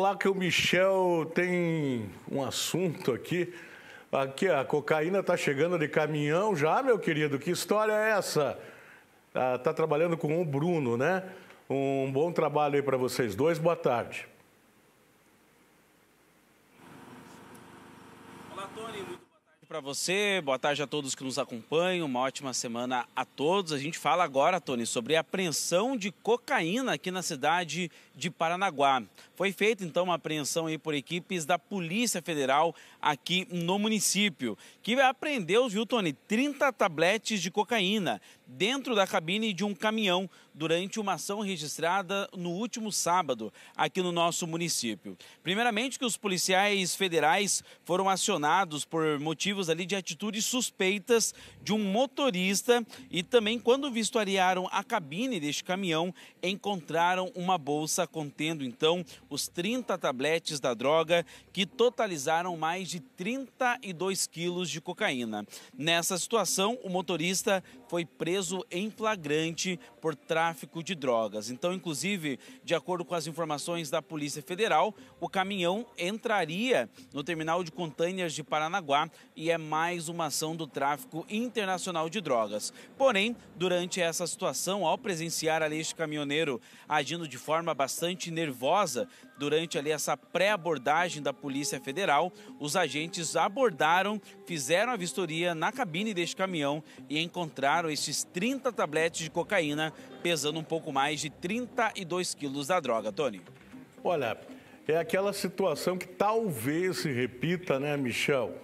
Olá, que o Michel tem um assunto aqui. Aqui, a cocaína está chegando de caminhão já, meu querido. Que história é essa? Está ah, tá trabalhando com o Bruno, né? Um bom trabalho aí para vocês dois. Boa tarde. Olá, Tony. Muito para você, boa tarde a todos que nos acompanham, uma ótima semana a todos. A gente fala agora, Tony, sobre a apreensão de cocaína aqui na cidade de Paranaguá. Foi feita então uma apreensão aí por equipes da Polícia Federal aqui no município, que apreendeu, viu, Tony, 30 tabletes de cocaína dentro da cabine de um caminhão durante uma ação registrada no último sábado aqui no nosso município. Primeiramente que os policiais federais foram acionados por motivos ali de atitudes suspeitas de um motorista e também quando vistoriaram a cabine deste caminhão, encontraram uma bolsa contendo então os 30 tabletes da droga que totalizaram mais de 32 quilos de cocaína. Nessa situação, o motorista foi preso em flagrante por trás tráfico de drogas. Então, inclusive, de acordo com as informações da Polícia Federal, o caminhão entraria no terminal de contêineres de Paranaguá e é mais uma ação do tráfico internacional de drogas. Porém, durante essa situação, ao presenciar ali este caminhoneiro agindo de forma bastante nervosa, durante ali essa pré-abordagem da Polícia Federal, os agentes abordaram, fizeram a vistoria na cabine deste caminhão e encontraram esses 30 tabletes de cocaína pesando pesando um pouco mais de 32 quilos da droga, Tony. Olha, é aquela situação que talvez se repita, né, Michel?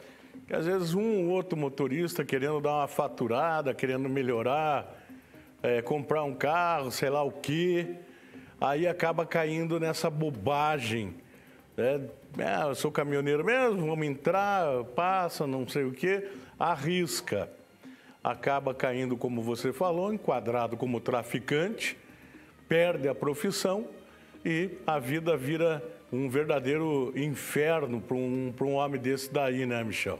Que às vezes um ou outro motorista querendo dar uma faturada, querendo melhorar, é, comprar um carro, sei lá o quê, aí acaba caindo nessa bobagem. Né? É, eu sou caminhoneiro mesmo, vamos entrar, passa, não sei o quê, arrisca acaba caindo, como você falou, enquadrado como traficante, perde a profissão e a vida vira um verdadeiro inferno para um, um homem desse daí, né, Michel?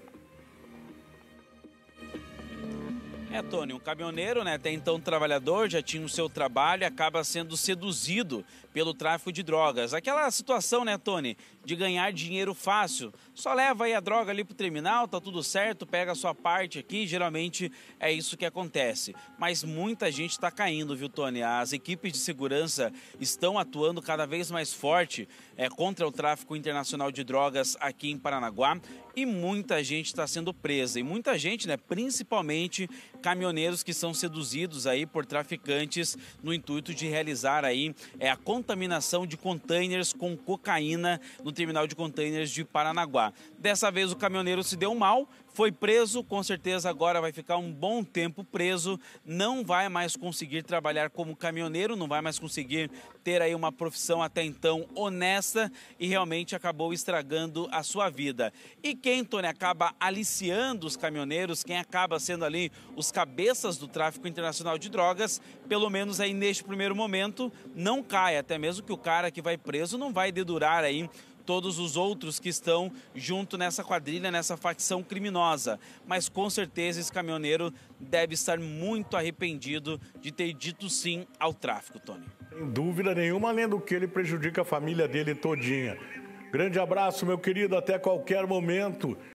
É, Tony, um caminhoneiro, né, até então trabalhador, já tinha o seu trabalho e acaba sendo seduzido pelo tráfico de drogas. Aquela situação, né, Tony, de ganhar dinheiro fácil. Só leva aí a droga ali pro terminal, tá tudo certo, pega a sua parte aqui, geralmente é isso que acontece. Mas muita gente está caindo, viu, Tony? As equipes de segurança estão atuando cada vez mais forte é, contra o tráfico internacional de drogas aqui em Paranaguá e muita gente está sendo presa. E muita gente, né, principalmente caminhoneiros que são seduzidos aí por traficantes no intuito de realizar aí é, a contaminação de containers com cocaína no terminal de containers de Paranaguá. Dessa vez o caminhoneiro se deu mal, foi preso, com certeza agora vai ficar um bom tempo preso, não vai mais conseguir trabalhar como caminhoneiro, não vai mais conseguir ter aí uma profissão até então honesta e realmente acabou estragando a sua vida. E quem, Tony, acaba aliciando os caminhoneiros, quem acaba sendo ali os cabeças do tráfico internacional de drogas, pelo menos aí neste primeiro momento, não cai, até mesmo que o cara que vai preso não vai dedurar aí todos os outros que estão junto nessa quadrilha, nessa facção criminosa. Mas com certeza esse caminhoneiro deve estar muito arrependido de ter dito sim ao tráfico, Tony. Sem dúvida nenhuma, além do que ele prejudica a família dele todinha. Grande abraço, meu querido, até qualquer momento.